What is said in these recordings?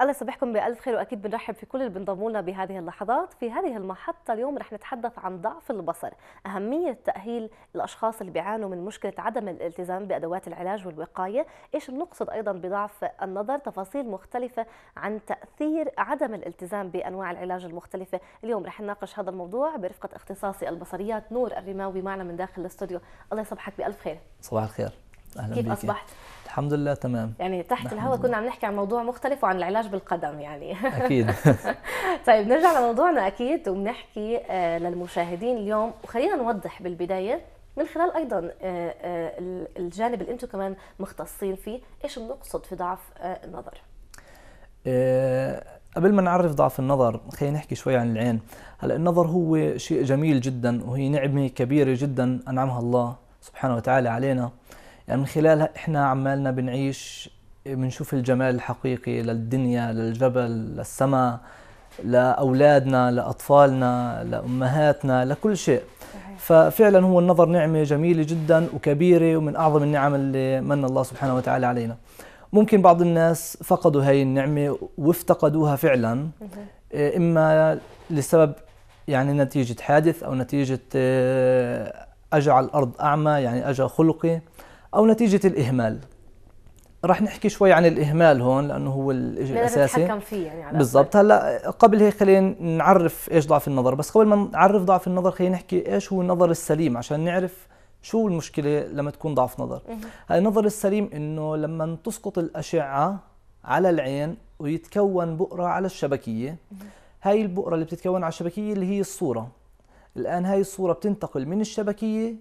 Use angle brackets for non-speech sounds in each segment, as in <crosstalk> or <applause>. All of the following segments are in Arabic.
الله يصبحكم بألف خير وأكيد بنرحب في كل اللي بينضموا لنا بهذه اللحظات، في هذه المحطة اليوم رح نتحدث عن ضعف البصر، أهمية تأهيل الأشخاص اللي بيعانوا من مشكلة عدم الالتزام بأدوات العلاج والوقاية، إيش بنقصد أيضا بضعف النظر، تفاصيل مختلفة عن تأثير عدم الالتزام بأنواع العلاج المختلفة، اليوم رح نناقش هذا الموضوع برفقة اختصاصي البصريات نور الرماوي معنا من داخل الاستوديو، الله يصبحك بألف خير. صباح الخير. أهلا كيف بيكي. أصبحت؟ الحمد لله تمام يعني تحت الهواء كنا عم نحكي عن موضوع مختلف وعن العلاج بالقدم يعني <laughs> اكيد <laughs> طيب نرجع لموضوعنا اكيد وبنحكي آه، للمشاهدين اليوم وخلينا نوضح بالبدايه من خلال ايضا آه، آه، الجانب اللي انتم كمان مختصين فيه ايش بنقصد في ضعف النظر قبل ما نعرف ضعف النظر خلينا نحكي شوي عن العين هلا النظر هو شيء جميل جدا وهي نعمه كبيره جدا انعمها الله سبحانه وتعالى علينا يعني من خلالها احنا عمالنا بنعيش بنشوف الجمال الحقيقي للدنيا للجبل للسماء لاولادنا لاطفالنا لامهاتنا لكل شيء ففعلا هو النظر نعمه جميله جدا وكبيره ومن اعظم النعم اللي من الله سبحانه وتعالى علينا ممكن بعض الناس فقدوا هاي النعمه وافتقدوها فعلا اما لسبب يعني نتيجه حادث او نتيجه آه، اجى على الارض اعمى يعني اجى خلقي او نتيجه الاهمال رح نحكي شوي عن الاهمال هون لانه هو الاساسي فيه يعني بالضبط هلا قبل هيك خلينا نعرف ايش ضعف النظر بس قبل ما نعرف ضعف النظر خلينا نحكي ايش هو النظر السليم عشان نعرف شو المشكله لما تكون ضعف نظر هاي النظر السليم انه لما تسقط الاشعه على العين ويتكون بؤره على الشبكيه هاي البؤره اللي بتتكون على الشبكيه اللي هي الصوره الان هاي الصوره بتنتقل من الشبكيه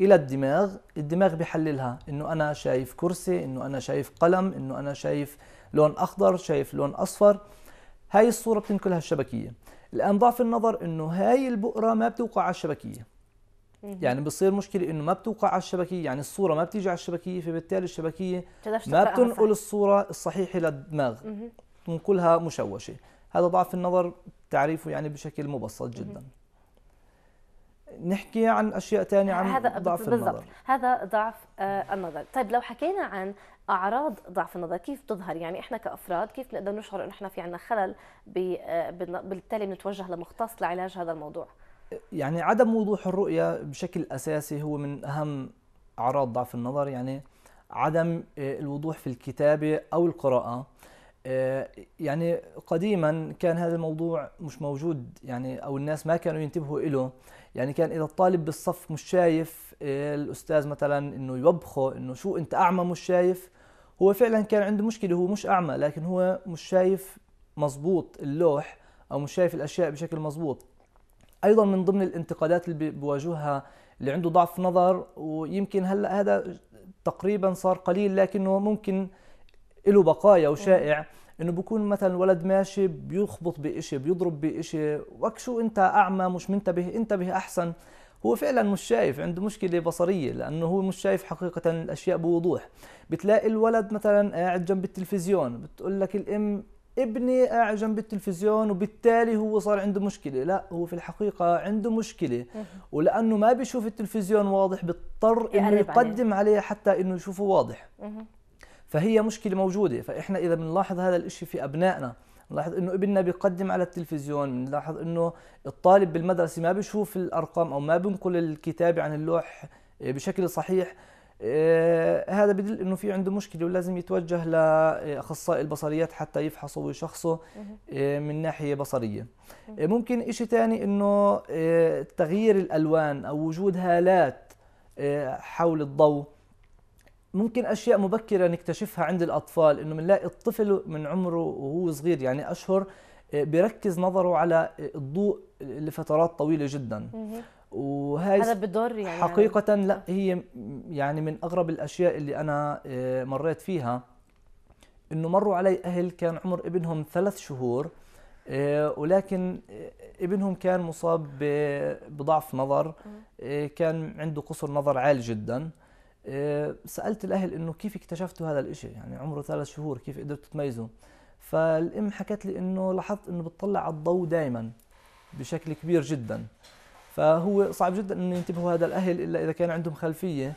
الى الدماغ الدماغ بحللها انه انا شايف كرسي انه انا شايف قلم انه انا شايف لون اخضر شايف لون اصفر هاي الصوره بتنقلها الشبكيه الان ضعف النظر انه هاي البؤره ما بتوقع على الشبكيه يعني بصير مشكله انه ما بتوقع على الشبكيه يعني الصوره ما بتيجي على الشبكيه فبالتالي الشبكيه ما بتنقل الصوره الصحيحه للدماغ تنقلها مشوشه هذا ضعف النظر تعريفه يعني بشكل مبسط جدا نحكي عن اشياء ثانيه عن هذا ضعف بالزبط. النظر هذا ضعف آه، النظر طيب لو حكينا عن اعراض ضعف النظر كيف تظهر يعني احنا كافراد كيف بنقدر نشعر انه احنا في عندنا خلل آه، بالتالي بنتوجه لمختص لعلاج هذا الموضوع يعني عدم وضوح الرؤيه بشكل اساسي هو من اهم اعراض ضعف النظر يعني عدم آه، الوضوح في الكتابه او القراءه آه، يعني قديما كان هذا الموضوع مش موجود يعني او الناس ما كانوا ينتبهوا له يعني كان اذا الطالب بالصف مش شايف آه، الاستاذ مثلا انه يوبخه انه شو انت اعمى مش شايف هو فعلا كان عنده مشكله هو مش اعمى لكن هو مش شايف مظبوط اللوح او مش شايف الاشياء بشكل مظبوط ايضا من ضمن الانتقادات اللي بواجهها اللي عنده ضعف نظر ويمكن هلا هذا تقريبا صار قليل لكنه ممكن له بقايا وشائع انه بكون مثلا ولد ماشي بيخبط بإشي بيضرب بإشي وك شو انت اعمى مش منتبه انتبه احسن هو فعلا مش شايف عنده مشكله بصريه لانه هو مش شايف حقيقه الاشياء بوضوح بتلاقي الولد مثلا قاعد جنب التلفزيون بتقول لك الام ابني قاعد جنب التلفزيون وبالتالي هو صار عنده مشكله لا هو في الحقيقه عنده مشكله ولانه ما بيشوف التلفزيون واضح بيضطر انه يقدم عليه حتى انه يشوفه واضح فهي مشكله موجوده فاحنا اذا بنلاحظ هذا الشيء في ابنائنا بنلاحظ انه ابننا بيقدم على التلفزيون بنلاحظ انه الطالب بالمدرسه ما بيشوف الارقام او ما بنقل الكتاب عن اللوح آه، بشكل صحيح آه هذا بدل انه في عنده مشكله ولازم يتوجه لاخصائي البصريات حتى يفحصوا ويشخصوا آه من ناحيه بصريه آه ممكن شيء ثاني انه آه، تغيير الالوان او وجود هالات آه، حول الضوء ممكن اشياء مبكره نكتشفها عند الاطفال انه بنلاقي الطفل من عمره وهو صغير يعني اشهر آه، بركز نظره على آه، الضوء لفترات طويله جدا وهي هذا بضر يعني حقيقه لا نعم. هي يعني من اغرب الاشياء اللي انا آه، مريت فيها انه مروا علي اهل كان عمر ابنهم ثلاث شهور ولكن ابنهم كان مصاب بضعف نظر كان عنده قصر نظر عالي جدا آه، سالت الاهل انه كيف اكتشفتوا هذا الاشي يعني عمره ثلاث شهور كيف قدرتوا تميزوا فالام حكت لي انه لاحظت انه بتطلع على الضوء دائما بشكل كبير جدا فهو صعب جدا انه ينتبهوا هذا الاهل الا اذا كان عندهم خلفيه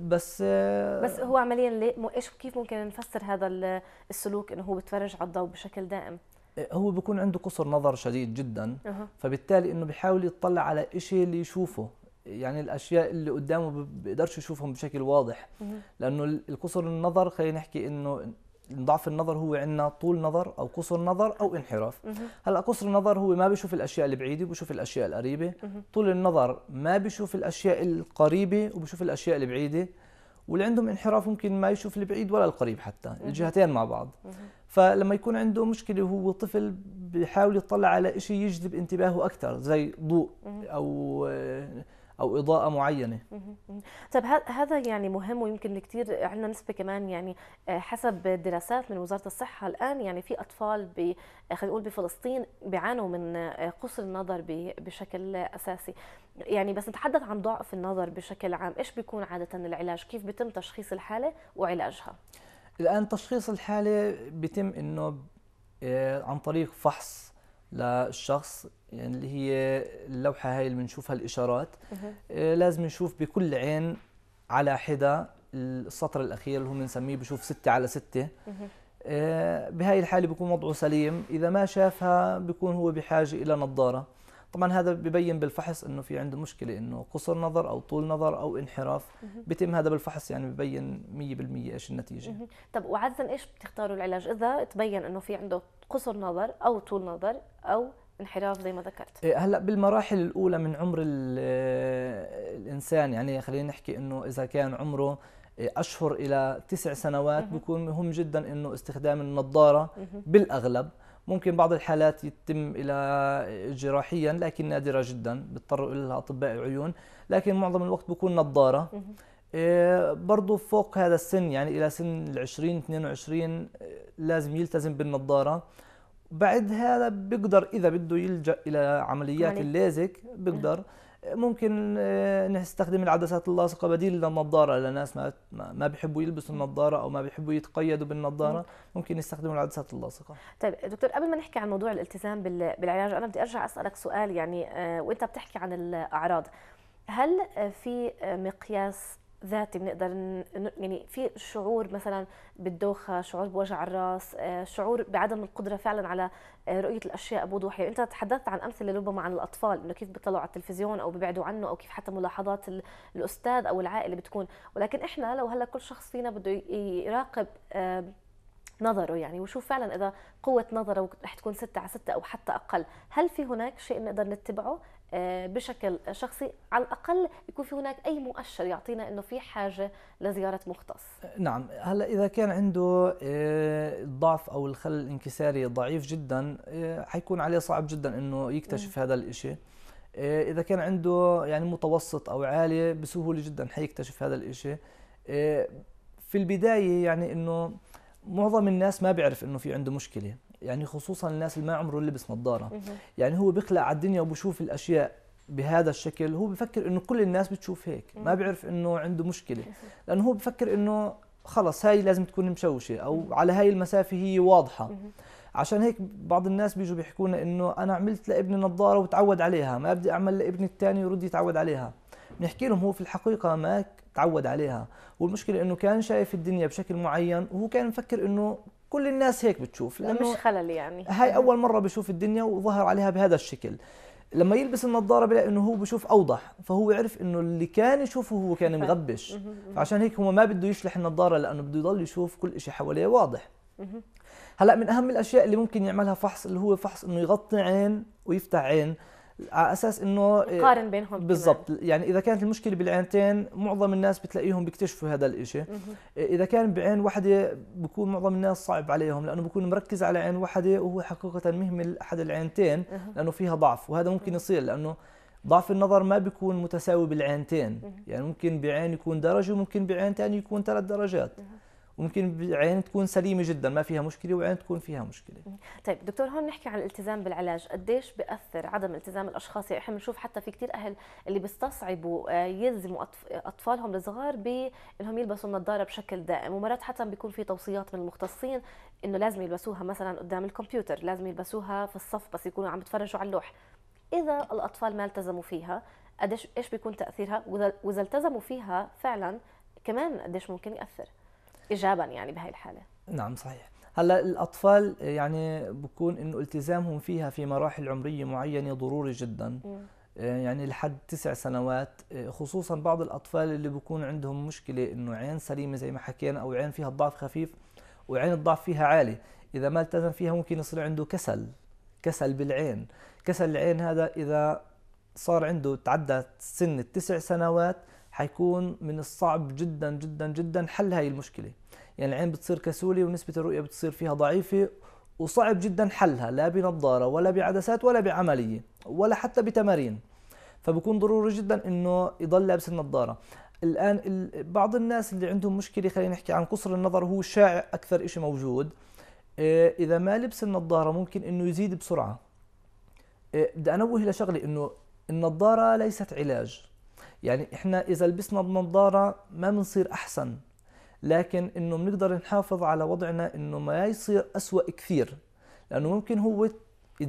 بس آه، بس هو عمليا ايش كيف ممكن نفسر هذا السلوك انه هو بتفرج على الضوء بشكل دائم آه، هو بيكون عنده قصر نظر شديد جدا أه. فبالتالي انه بيحاول يطلع على شيء اللي يشوفه يعني الاشياء اللي قدامه ما بيقدرش يشوفهم بشكل واضح لانه القصر النظر خلينا نحكي انه ضعف النظر هو عندنا طول نظر او قصر نظر او انحراف هلا قصر النظر هو ما بيشوف الاشياء البعيده وبشوف الاشياء القريبه طول النظر ما بيشوف الاشياء القريبه وبشوف الاشياء البعيده واللي عندهم انحراف ممكن ما يشوف البعيد ولا القريب حتى الجهتين مع بعض فلما يكون عنده مشكله وهو طفل بيحاول يطلع على شيء يجذب انتباهه اكثر زي ضوء او او اضاءه معينه طب هذا يعني مهم ويمكن كثير عندنا نسبه كمان يعني آه، حسب دراسات من وزاره الصحه الان يعني في اطفال ب آه، خلينا نقول بفلسطين بيعانوا من آه، قصر النظر بشكل اساسي يعني بس نتحدث عن ضعف النظر بشكل عام ايش بيكون عاده العلاج كيف بيتم تشخيص الحاله وعلاجها الان تشخيص الحاله بيتم انه عن طريق فحص للشخص يعني اللي هي اللوحه هاي اللي بنشوفها الاشارات آه، لازم نشوف بكل عين على حدا السطر الاخير اللي هو بنسميه بشوف ستة على ستة آه، بهاي الحاله بيكون وضعه سليم اذا ما شافها بيكون هو بحاجه الى نظاره طبعا هذا ببين بالفحص انه في عنده مشكله انه قصر نظر او طول نظر او انحراف بيتم هذا بالفحص يعني ببين 100% ايش النتيجه طب وعاده ايش بتختاروا العلاج اذا تبين انه في عنده قصر نظر او طول نظر او انحراف زي ما ذكرت إيه، هلا بالمراحل الاولى من عمر آه، الانسان يعني خلينا نحكي انه اذا كان عمره آه، اشهر الى تسع سنوات بيكون مهم جدا انه استخدام النظاره بالاغلب ممكن بعض الحالات يتم الى جراحيا لكن نادره جدا بيضطروا لها اطباء العيون لكن معظم الوقت بكون نظاره إيه، برضه فوق هذا السن يعني الى سن ال 20 22 لازم يلتزم بالنظاره بعد هذا بيقدر اذا بده يلجا الى عمليات الليزك بيقدر ممكن آه، نستخدم العدسات اللاصقه بديل للنظاره لناس ما ما بيحبوا يلبسوا النظاره او ما بيحبوا يتقيدوا بالنظاره ممكن يستخدموا العدسات اللاصقه طيب دكتور قبل ما نحكي عن موضوع الالتزام بالعلاج انا بدي ارجع اسالك سؤال يعني آه، وانت بتحكي عن الاعراض هل في مقياس ذاتي بنقدر يعني في شعور مثلا بالدوخه شعور بوجع الراس آه، شعور بعدم القدره فعلا على آه، رؤيه الاشياء بوضوح يعني انت تحدثت عن امثله ربما عن الاطفال انه كيف بيطلعوا على التلفزيون او بيبعدوا عنه او كيف حتى ملاحظات الاستاذ او العائله بتكون ولكن احنا لو هلا كل شخص فينا بده يراقب نظره يعني وشوف فعلا اذا قوه نظره رح تكون 6 على 6 او حتى اقل هل في هناك شيء نقدر نتبعه آه، بشكل شخصي على الاقل يكون في هناك اي مؤشر يعطينا انه في حاجه لزياره مختص نعم هلا اذا كان عنده آه، الضعف او الخلل الانكساري ضعيف جدا آه، حيكون عليه صعب جدا انه يكتشف م. هذا الشيء اذا كان عنده يعني متوسط او عالي بسهوله جدا حيكتشف هذا الشيء في البدايه يعني انه معظم الناس ما بيعرف انه في عنده مشكله يعني خصوصا الناس اللي ما عمره لبس نظاره يعني هو بيخلع على الدنيا وبشوف الاشياء بهذا الشكل هو بفكر انه كل الناس بتشوف هيك ما بيعرف انه عنده مشكله لانه هو بفكر انه خلص هاي لازم تكون مشوشه او على هاي المسافه هي واضحه عشان هيك بعض الناس بيجوا بيحكوا لنا انه انا عملت لابني نظاره وتعود عليها ما بدي اعمل لابني الثاني يرد يتعود عليها بنحكي لهم هو في الحقيقه ما تعود عليها والمشكله انه كان شايف الدنيا بشكل معين وهو كان مفكر انه كل الناس هيك بتشوف لانه مش خلل يعني هاي اول مره بشوف الدنيا وظهر عليها بهذا الشكل لما يلبس النظاره بلاقي انه هو بشوف اوضح فهو عرف انه اللي كان يشوفه هو كان مغبش فعشان هيك هو ما بده يشلح النظاره لانه بده يضل يشوف كل شيء حواليه واضح هلا من اهم الاشياء اللي ممكن يعملها فحص اللي هو فحص انه يغطي عين ويفتح عين على اساس انه آه، قارن بينهم بالضبط يعني اذا كانت المشكله بالعينتين معظم الناس بتلاقيهم بيكتشفوا هذا الشيء آه، اذا كان بعين واحده بكون معظم الناس صعب عليهم لانه بكون مركز على عين واحده وهو حقيقه مهمل احد العينتين لانه فيها ضعف وهذا ممكن يصير لانه ضعف النظر ما بيكون متساوي بالعينتين يعني ممكن بعين يكون درجه وممكن بعين ثاني يكون ثلاث درجات وممكن عين تكون سليمه جدا ما فيها مشكله وعين تكون فيها مشكله طيب دكتور هون نحكي عن الالتزام بالعلاج قديش بأثر عدم التزام الاشخاص يعني احنا بنشوف حتى في كثير اهل اللي بيستصعبوا آه، يلزموا اطفالهم الصغار بانهم يلبسوا النظاره بشكل دائم ومرات حتى بيكون في توصيات من المختصين انه لازم يلبسوها مثلا قدام الكمبيوتر لازم يلبسوها في الصف بس يكونوا عم بتفرجوا على اللوح اذا الاطفال ما التزموا فيها قديش ايش بيكون تاثيرها واذا التزموا فيها فعلا كمان قديش ممكن ياثر ايجابا يعني بهي الحاله نعم صحيح هلا الاطفال يعني بكون انه التزامهم فيها في مراحل عمريه معينه ضروري جدا م. آه، يعني لحد تسع سنوات آه، خصوصا بعض الاطفال اللي بكون عندهم مشكله انه عين سليمه زي ما حكينا او عين فيها الضعف خفيف وعين الضعف فيها عالي اذا ما التزم فيها ممكن يصير عنده كسل كسل بالعين كسل العين هذا اذا صار عنده تعدى سن التسع سنوات حيكون من الصعب جدا جدا جدا حل هاي المشكله يعني العين بتصير كسولة ونسبة الرؤية بتصير فيها ضعيفة وصعب جدا حلها لا بنظارة ولا بعدسات ولا بعملية ولا حتى بتمارين فبكون ضروري جدا انه يضل لابس النظارة الان بعض الناس اللي عندهم مشكلة خلينا نحكي عن قصر النظر هو شائع اكثر شيء موجود إيه، اذا ما لبس النظارة ممكن انه يزيد بسرعة إيه، بدي انوه لشغلة انه النظارة ليست علاج يعني احنا اذا لبسنا النظارة ما بنصير احسن لكن انه بنقدر نحافظ على وضعنا انه ما يصير اسوأ كثير لانه ممكن هو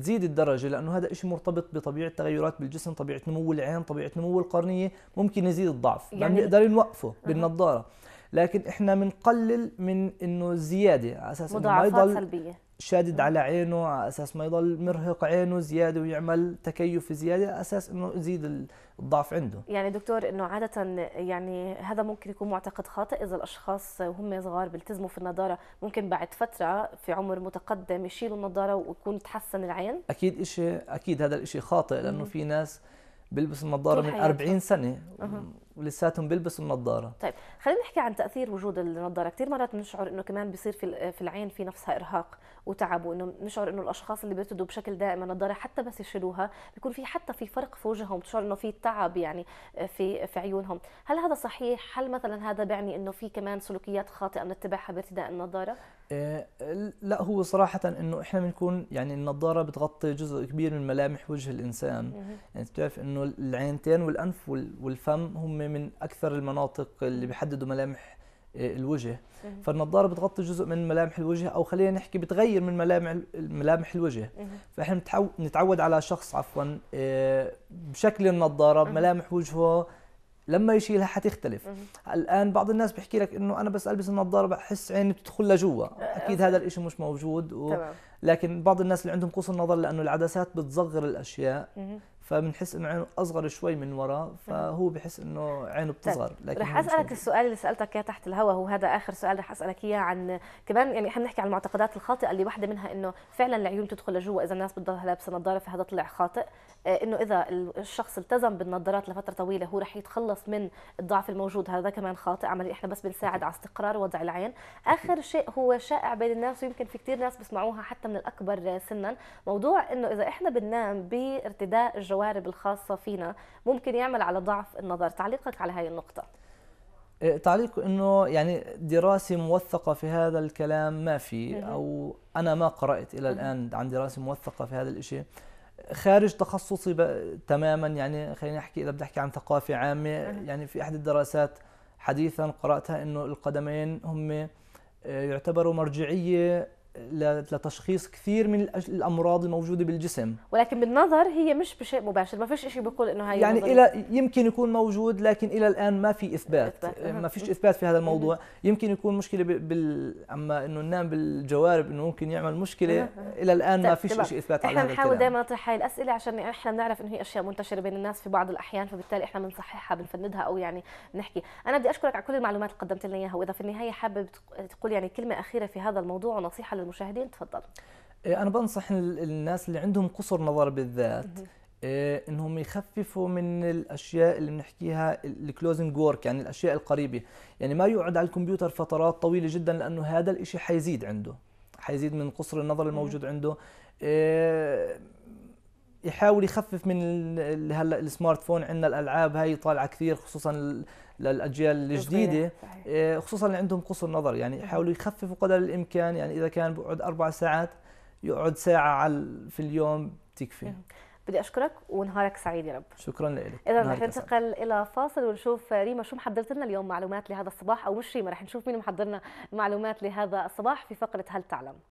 تزيد الدرجه لانه هذا شيء مرتبط بطبيعه تغيرات بالجسم طبيعه نمو العين طبيعه نمو القرنيه ممكن يزيد الضعف يعني ما بنقدر نوقفه أه. بالنظاره لكن احنا بنقلل من انه الزياده على اساس انه ما يضل سلبيه شادد نعم. على عينه على اساس ما يضل مرهق عينه زياده ويعمل تكيف زياده على اساس انه يزيد الضعف عنده يعني دكتور انه عاده يعني هذا ممكن يكون معتقد خاطئ اذا الاشخاص وهم صغار بيلتزموا في النظاره ممكن بعد فتره في عمر متقدم يشيلوا النظاره ويكون تحسن العين اكيد شيء اكيد هذا الشيء خاطئ لانه في ناس بيلبس النظاره من 40 سنه ولساتهم بيلبسوا النظاره طيب خلينا نحكي عن تاثير وجود النظاره كثير مرات بنشعر انه كمان بصير في في العين في نفسها ارهاق وتعب وانه بنشعر انه الاشخاص اللي بيرتدوا بشكل دائم النظاره حتى بس يشيلوها بيكون في حتى في فرق في وجههم بتشعر انه في تعب يعني آه، في في عيونهم هل هذا صحيح هل مثلا هذا بيعني انه في كمان سلوكيات خاطئه بنتبعها بارتداء النظاره آه، لا هو صراحة انه احنا بنكون يعني النظارة بتغطي جزء كبير من ملامح وجه الانسان، يعني بتعرف انه العينتين والانف والفم هم من اكثر المناطق اللي بيحددوا ملامح آه، الوجه، فالنظارة بتغطي جزء من ملامح الوجه او خلينا نحكي بتغير من ملامح ملامح الوجه، فاحنا نتعود على شخص عفوا آه، بشكل النظارة بملامح وجهه لما يشيلها حتختلف الان بعض الناس بيحكي لك انه انا بس البس النظاره بحس عيني بتدخل لجوا أه، أه، اكيد هذا الشيء مش موجود و... لكن بعض الناس اللي عندهم قصر نظر لانه العدسات بتصغر الاشياء فبنحس انه عينه اصغر شوي من ورا فهو بحس انه عينه طيب، بتصغر لكن رح اسالك السؤال اللي سالتك اياه تحت الهواء هو هذا اخر سؤال رح اسالك اياه عن كمان يعني احنا بنحكي عن المعتقدات الخاطئه اللي واحده منها انه فعلا العيون تدخل لجوا اذا الناس بتضلها لابسه نظاره فهذا طلع خاطئ آه، انه اذا الشخص التزم بالنظارات لفتره طويله هو رح يتخلص من الضعف الموجود هذا كمان خاطئ عمليه احنا بس بنساعد على استقرار وضع العين اخر شيء هو شائع بين الناس ويمكن في كثير ناس بسمعوها حتى من الاكبر سنا موضوع انه اذا احنا بننام بارتداء الجوارب القوارب الخاصة فينا ممكن يعمل على ضعف النظر تعليقك على هاي النقطة إيه، تعليق انه يعني دراسه موثقه في هذا الكلام ما في او انا ما قرات الى الان عن دراسه موثقه في هذا الشيء خارج تخصصي تماما يعني خليني احكي اذا بدي احكي عن ثقافه عامه يعني في احد الدراسات حديثا قراتها انه القدمين هم إيه، يعتبروا مرجعيه لتشخيص كثير من الامراض الموجوده بالجسم ولكن بالنظر هي مش بشيء مباشر ما فيش شيء بيقول انه هاي يعني الى يمكن يكون موجود لكن الى الان ما في اثبات, إثبات. ما فيش اثبات في هذا الموضوع يمكن يكون مشكله بال اما انه النام بالجوارب انه ممكن يعمل مشكله الى الان ما طيب، فيش شيء اثبات على هذا احنا بنحاول دائما نطرح هاي الاسئله عشان احنا بنعرف انه هي اشياء منتشره بين الناس في بعض الاحيان فبالتالي احنا بنصححها بنفندها او يعني بنحكي انا بدي اشكرك على كل المعلومات اللي قدمت لنا اياها واذا في النهايه حابب تقول يعني كلمه اخيره في هذا الموضوع ونصيحه للمشاهدين تفضل إيه، انا بنصح الناس اللي عندهم قصر نظر بالذات إيه، انهم يخففوا من الاشياء اللي بنحكيها الكلوزنج وورك يعني الاشياء القريبه يعني ما يقعد على الكمبيوتر فترات طويله جدا لانه هذا الشيء حيزيد عنده حيزيد من قصر النظر الموجود عنده إيه، يحاول يخفف من هلا السمارت فون عندنا الالعاب هاي طالعه كثير خصوصا للاجيال الجديده صحيح. آه، خصوصا اللي عندهم قصر نظر يعني يحاولوا يخففوا قدر الامكان يعني اذا كان بيقعد اربع ساعات يقعد ساعه على في اليوم تكفي بدي اشكرك ونهارك سعيد يا رب شكرا لك اذا رح ننتقل الى فاصل ونشوف ريما شو محضرت لنا اليوم معلومات لهذا الصباح او مش ريما رح نشوف مين محضرنا معلومات لهذا الصباح في فقره هل تعلم